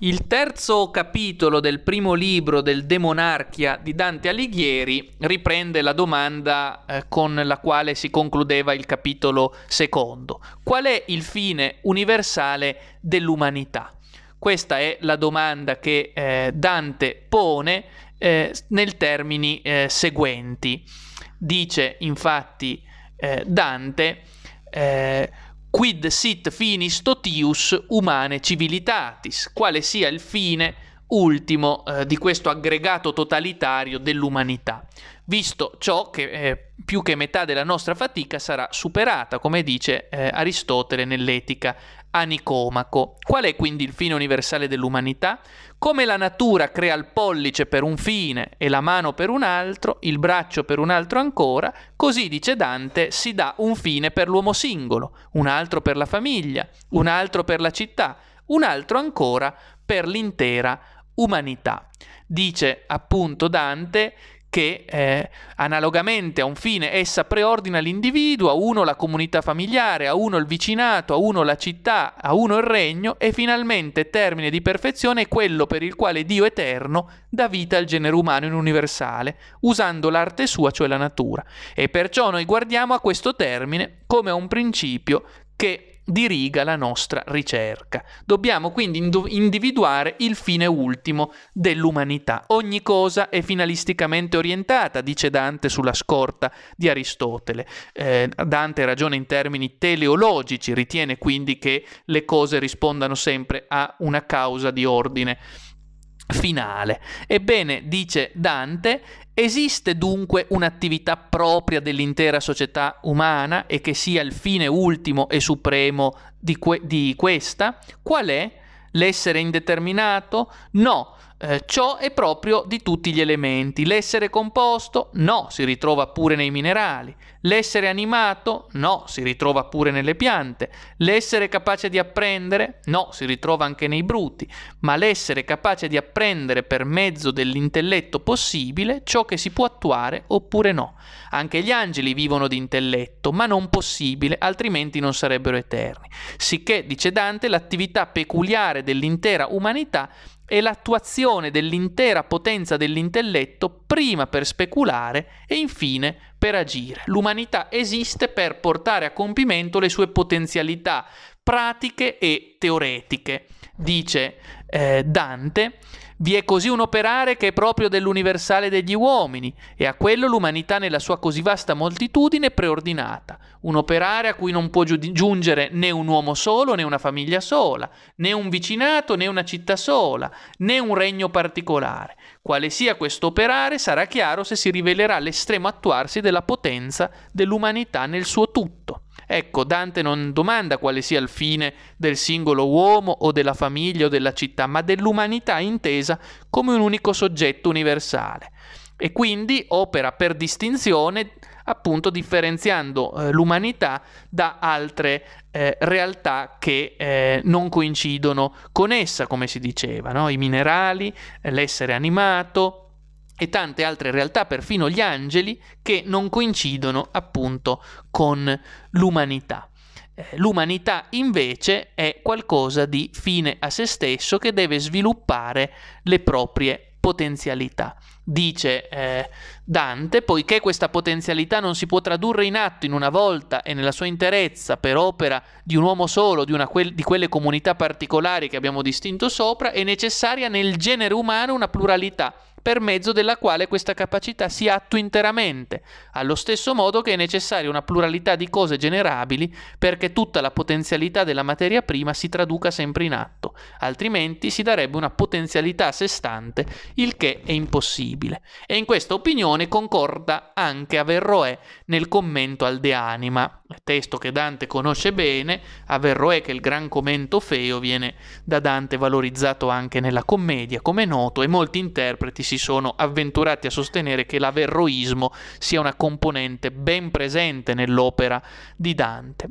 Il terzo capitolo del primo libro del Demonarchia di Dante Alighieri riprende la domanda eh, con la quale si concludeva il capitolo secondo. Qual è il fine universale dell'umanità? Questa è la domanda che eh, Dante pone eh, nei termini eh, seguenti. Dice infatti eh, Dante eh, quid sit finis totius humane civilitatis, quale sia il fine ultimo eh, di questo aggregato totalitario dell'umanità, visto ciò che eh, più che metà della nostra fatica sarà superata, come dice eh, Aristotele nell'Etica anicomaco. Qual è quindi il fine universale dell'umanità? Come la natura crea il pollice per un fine e la mano per un altro, il braccio per un altro ancora, così dice Dante si dà un fine per l'uomo singolo, un altro per la famiglia, un altro per la città, un altro ancora per l'intera umanità. Dice appunto Dante che eh, analogamente a un fine essa preordina l'individuo, a uno la comunità familiare, a uno il vicinato, a uno la città, a uno il regno e finalmente termine di perfezione è quello per il quale Dio eterno dà vita al genere umano in universale, usando l'arte sua, cioè la natura. E perciò noi guardiamo a questo termine come a un principio che diriga la nostra ricerca. Dobbiamo quindi individuare il fine ultimo dell'umanità. Ogni cosa è finalisticamente orientata, dice Dante sulla scorta di Aristotele. Eh, Dante ragiona in termini teleologici, ritiene quindi che le cose rispondano sempre a una causa di ordine finale. Ebbene, dice Dante, esiste dunque un'attività propria dell'intera società umana e che sia il fine ultimo e supremo di, que- di questa? Qual è? L'essere indeterminato? No, eh, ciò è proprio di tutti gli elementi. L'essere composto? No, si ritrova pure nei minerali. L'essere animato? No, si ritrova pure nelle piante. L'essere capace di apprendere? No, si ritrova anche nei bruti. Ma l'essere capace di apprendere per mezzo dell'intelletto possibile ciò che si può attuare oppure no. Anche gli angeli vivono di intelletto, ma non possibile, altrimenti non sarebbero eterni. Sicché, dice Dante, l'attività peculiare dell'intera umanità è l'attuazione dell'intera potenza dell'intelletto prima per speculare e infine per agire. L'umanità esiste per portare a compimento le sue potenzialità pratiche e teoretiche, dice eh, Dante. Vi è così un operare che è proprio dell'universale degli uomini, e a quello l'umanità nella sua così vasta moltitudine è preordinata, un operare a cui non può giungere né un uomo solo, né una famiglia sola, né un vicinato, né una città sola, né un regno particolare. Quale sia questo operare sarà chiaro se si rivelerà l'estremo attuarsi della potenza dell'umanità nel suo tutto. Ecco, Dante non domanda quale sia il fine del singolo uomo o della famiglia o della città, ma dell'umanità intesa come un unico soggetto universale e quindi opera per distinzione appunto differenziando eh, l'umanità da altre eh, realtà che eh, non coincidono con essa, come si diceva, no? i minerali, eh, l'essere animato e tante altre realtà, perfino gli angeli, che non coincidono appunto con l'umanità. Eh, l'umanità invece è qualcosa di fine a se stesso che deve sviluppare le proprie potenzialità dice eh, Dante, poiché questa potenzialità non si può tradurre in atto in una volta e nella sua interezza per opera di un uomo solo, di, que- di quelle comunità particolari che abbiamo distinto sopra, è necessaria nel genere umano una pluralità per mezzo della quale questa capacità si attua interamente, allo stesso modo che è necessaria una pluralità di cose generabili perché tutta la potenzialità della materia prima si traduca sempre in atto, altrimenti si darebbe una potenzialità a sé stante, il che è impossibile. E in questa opinione concorda anche Averroè nel commento al De Anima, testo che Dante conosce bene, avverrò è che il gran commento feo viene da Dante valorizzato anche nella commedia, come è noto, e molti interpreti si sono avventurati a sostenere che l'averroismo sia una componente ben presente nell'opera di Dante.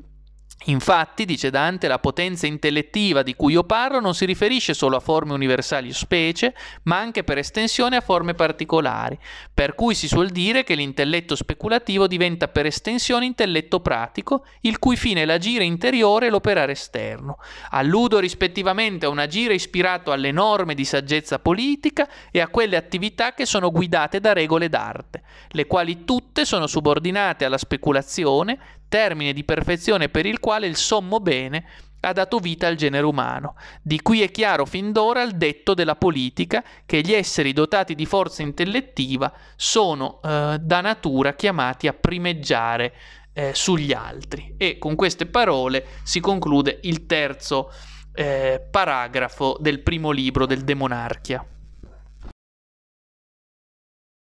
Infatti, dice Dante, la potenza intellettiva di cui io parlo non si riferisce solo a forme universali o specie, ma anche per estensione a forme particolari, per cui si suol dire che l'intelletto speculativo diventa per estensione intelletto pratico, il cui fine è l'agire interiore e l'operare esterno. Alludo rispettivamente a un agire ispirato alle norme di saggezza politica e a quelle attività che sono guidate da regole d'arte, le quali tutte sono subordinate alla speculazione, termine di perfezione per il quale il sommo bene ha dato vita al genere umano. Di cui è chiaro fin d'ora il detto della politica che gli esseri dotati di forza intellettiva sono eh, da natura chiamati a primeggiare eh, sugli altri. E con queste parole si conclude il terzo eh, paragrafo del primo libro del Demonarchia.